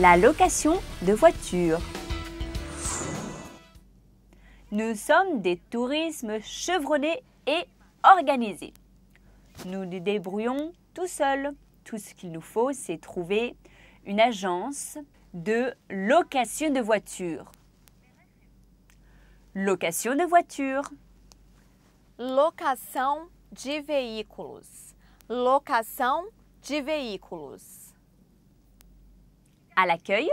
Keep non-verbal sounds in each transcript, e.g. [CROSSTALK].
la location de voitures. Nous sommes des tourismes chevronnés et organisés. Nous nous débrouillons tout seuls. Tout ce qu'il nous faut, c'est trouver une agence de location de voitures. Location de voitures. Location de veículos. Location de veículos à l'accueil,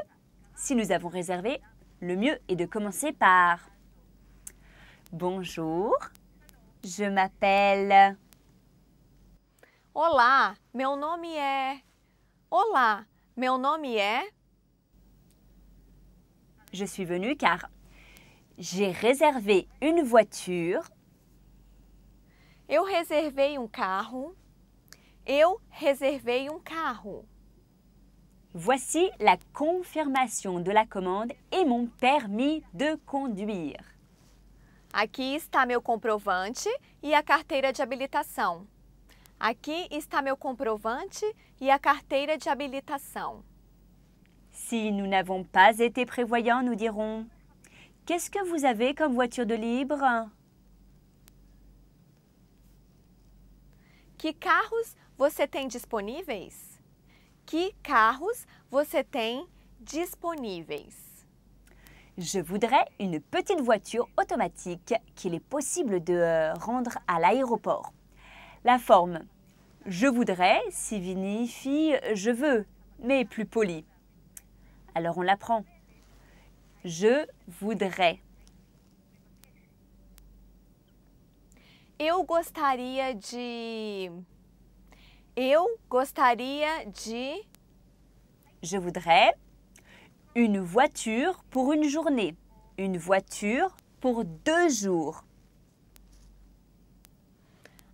si nous avons réservé, le mieux est de commencer par Bonjour, je m'appelle. Olá, meu nome é. Olá, meu nome é. Je suis venu car j'ai réservé une voiture. Eu reservei um carro. Eu reservei um carro. Voici la confirmation de la commande et mon permis de conduire. Aqui está meu comprovante e a carteira de habilitação. Aqui está meu comprovante e a carteira de habilitação. Si nous n'avons pas été prévoyants, nous dirons Qu'est-ce que vous avez comme voiture de libre Que carros você tem disponíveis? Que carros você tem disponíveis? Je voudrais une petite voiture automatique qu'il est possible de euh, rendre à l'aéroport. La forme je voudrais signifie euh, je veux, mais plus poli. Alors on l'apprend. Je voudrais. Eu gostaria de Eu gostaria de. Je voudrais une voiture pour une journée. Une voiture pour deux jours.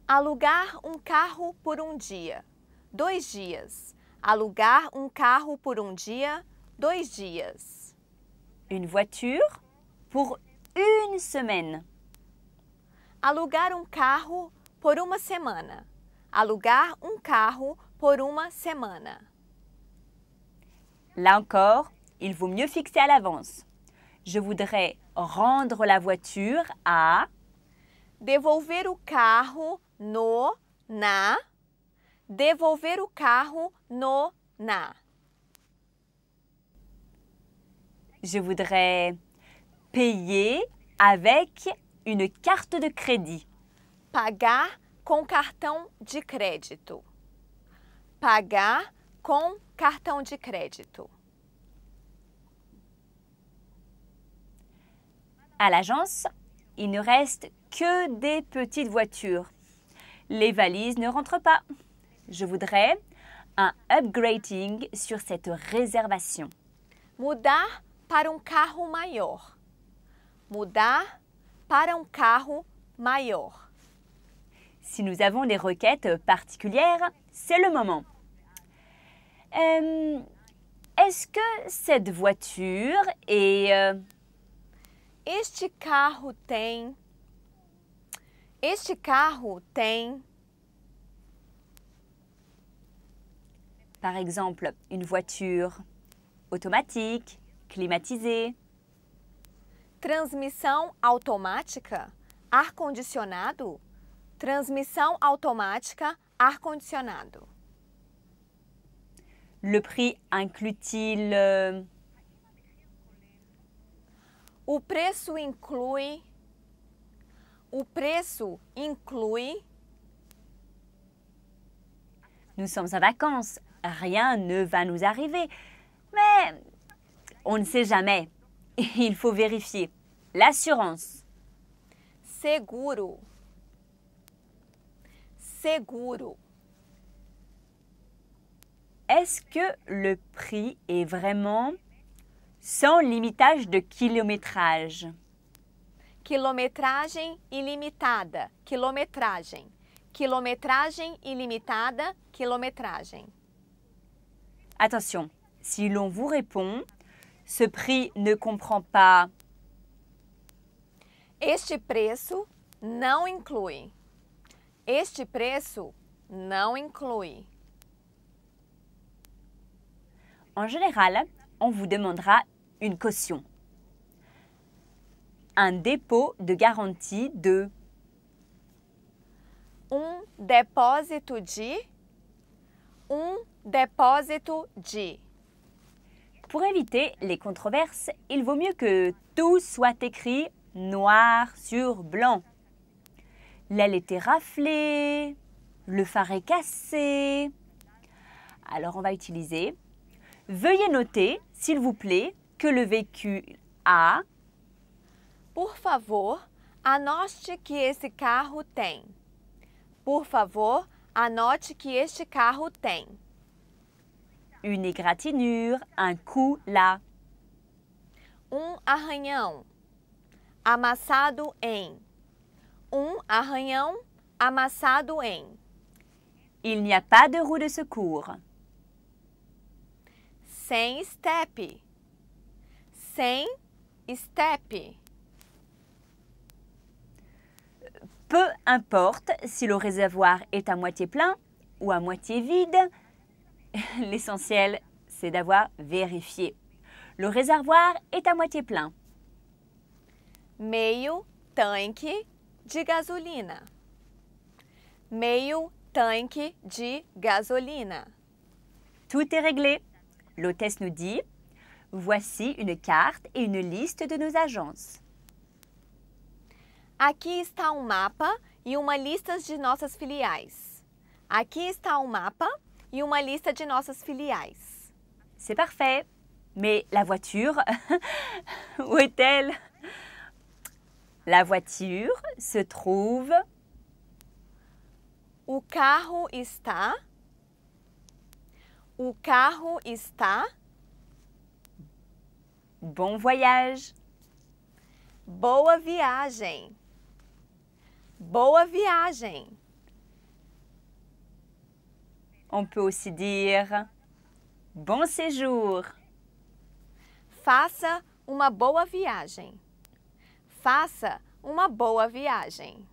Alugar um carro por um dia. Dois dias. Alugar um carro por um dia. Dois dias. Une voiture pour une semaine. Alugar um carro por uma semana. alugar un um carro por uma semana. Là encore, il vaut mieux fixer à l'avance. Je voudrais rendre la voiture à devolver o carro no na devolver o carro no na Je voudrais payer avec une carte de crédit. Pagar com cartão de crédito. Pagar com cartão de crédito. À l'agence, il ne reste que des petites voitures. Les valises ne rentrent pas. Je voudrais un upgrading sur cette réservation. Mudar para um carro maior. Mudar para um carro maior. Si nous avons des requêtes particulières, c'est le moment. Euh, est-ce que cette voiture est... Euh, este carro tem... Este carro tem... Par exemple, une voiture automatique, climatisée. Transmission automatique, ar conditionnado, Transmission automatique, air condicionado Le prix inclut-il Le prix inclut inclui O preço Nous sommes en vacances, rien ne va nous arriver. Mais on ne sait jamais. [LAUGHS] Il faut vérifier. L'assurance. Seguro. Est-ce que le prix est vraiment sans limitage de kilométrage? kilométrage illimitada kilométrage kilométrage ilimitada, kilométrage Attention, si l'on vous répond, ce prix ne comprend pas. Este preço não inclui. Este preço não En général, on vous demandera une caution, un dépôt de garantie de Un um depósito de Un um depósito de. Pour éviter les controverses, il vaut mieux que tout soit écrit noir sur blanc. L'aile était raflée, le phare est cassé. Alors on va utiliser Veuillez noter, s'il vous plaît, que le véhicule a. Pour favor, anote que esse carro tem. Por favor, anote que este carro tem. Une égratignure, un coup là. Un um arranhão. Amassado em. Un um arranhão amassado em. Il n'y a pas de roue de secours. Sem step. Sem step. Peu importe si le réservoir est à moitié plein ou à moitié vide, [LAUGHS] l'essentiel c'est d'avoir vérifié. Le réservoir est à moitié plein. Meio tank. de gasolina. Meio tanque de gasolina. Tout est réglé. L'hôtesse nous dit Voici une carte et une liste de nos agences. Aqui está um mapa e uma lista de nossas filiais. Aqui está um mapa e uma lista de nossas filiais. C'est parfait. Mais la voiture [LAUGHS] Où est-elle La voiture se trouve. O carro está. O carro está. Bon voyage. Boa viagem. Boa viagem. On peut aussi dire bon séjour. Faça uma boa viagem. Faça uma boa viagem!